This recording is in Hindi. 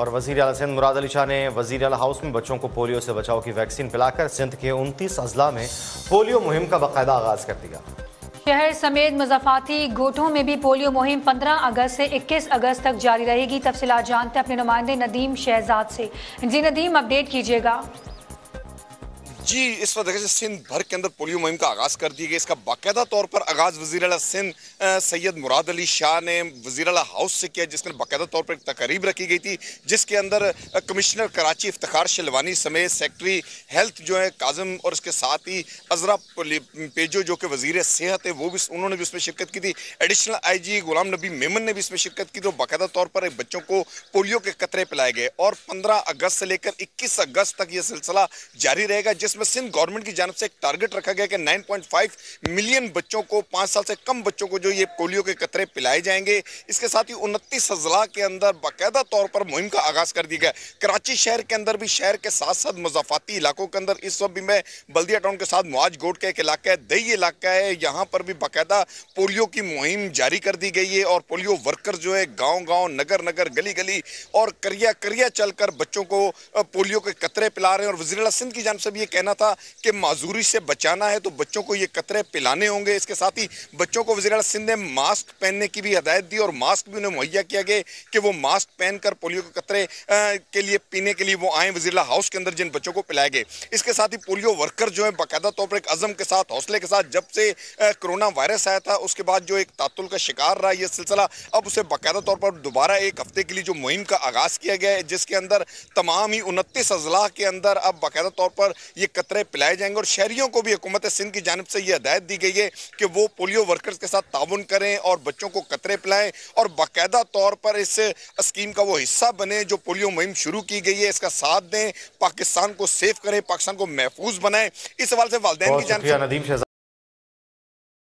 और वजीर अला सिंध मुराद अली शाह ने वजीर अला हाउस में बच्चों को पोलियो से बचाव की वैक्सीन पिलाकर सिंध के उनतीस अजला में पोलियो मुहिम का बाकायदा आगाज कर दिया शहर समेत मजाफाती गोटों में भी पोलियो मुहिम 15 अगस्त से 21 अगस्त तक जारी रहेगी तफसी जानते अपने नुमाइंदे नदीम शहजाद से जी नदीम अपडेट कीजिएगा जी इस वक्त देखा सिंध भर के अंदर पोलियो मुहिम का आगाज़ कर दिया गया इसका बाकायदा तौर पर आगाज़ वजीर सिंध सैयद मुराद अली शाह ने अल हाउस से किया जिसमें बाकायदा तौर पर एक तकरीब रखी गई थी जिसके अंदर कमिश्नर कराची इफ्तार शलवानी समेत सेक्रटरी हेल्थ जो है काजम और इसके साथ ही अजरा पेजो जो कि वजीर सेहत है वो भी उन्होंने भी उसमें शिरकत की थी एडिशनल आई जी गुलाम नबी मेमन ने भी इसमें शिरकत की तो बाकायदा तौर पर बच्चों को पोलियो के कतरे पिलाए गए और पंद्रह अगस्त से लेकर इक्कीस अगस्त तक ये सिलसिला जारी रहेगा जिसमें इसमें सिंध गवर्नमेंट की जानव से एक टारगेट रखा गया कि 9.5 मिलियन बच्चों को पाँच साल से कम बच्चों को जो ये पोलियो के कतरे पिलाए जाएंगे इसके साथ ही उनतीस अजला के अंदर बाकायदा तौर पर मुहिम का आगाज़ कर दिया गया कराची शहर के अंदर भी शहर के साथ साथ मजाफाती इलाकों के अंदर इस वक्त भी मैं बल्दिया टाउन के साथ मुआज गोट का एक इलाका है दही इलाका है यहाँ पर भी बाकायदा पोलियो की मुहिम जारी कर दी गई है और पोलियो वर्कर जो है गाँव गाँव नगर नगर गली गली और करिया करिया चलकर बच्चों को पोलियो के कतरे पिला रहे हैं और वजीर सिंध की जानब से भी ये कहना कहना था कि माजूरी से बचाना है तो बच्चों को ये कतरे पिलाने होंगे इसके साथ ही बच्चों को वजी सिंध ने मास्क पहनने की भी हदायत दी और मास्क भी उन्हें मुहैया किया गया कि वो मास्क पहन कर पोलियो के कतरे के लिए पीने के लिए वो आए वजी हाउस के अंदर जिन बच्चों को पिलाए गए इसके साथ ही पोलियो वर्कर जो है बाकायदा तौर पर एक अज़म के साथ हौसले के साथ जब से कोरोना वायरस आया था उसके बाद जो एक तातुल का शिकार रहा यह सिलसिला अब उसे बाकायदा तौर पर दोबारा एक हफ्ते के लिए जो मुहिम का आगाज़ किया गया है जिसके अंदर तमाम ही उनतीस अजला के अंदर अब बाकायदा तौर पर यह कतरे पिलाए जाएंगे और शहरीों को भी हुकूमत सिंध की जानब से ये हदायत दी गई है कि वो पोलियो वर्कर्स के साथ ताउन करें और बच्चों को कतरे पिलाएं और बाकायदा तौर पर इस स्कीम का वो हिस्सा बने जो पोलियो मुहिम शुरू की गई है इसका साथ दें पाकिस्तान को सेफ करें पाकिस्तान को महफूज बनाएं इस हवाले से वालदेन की जानब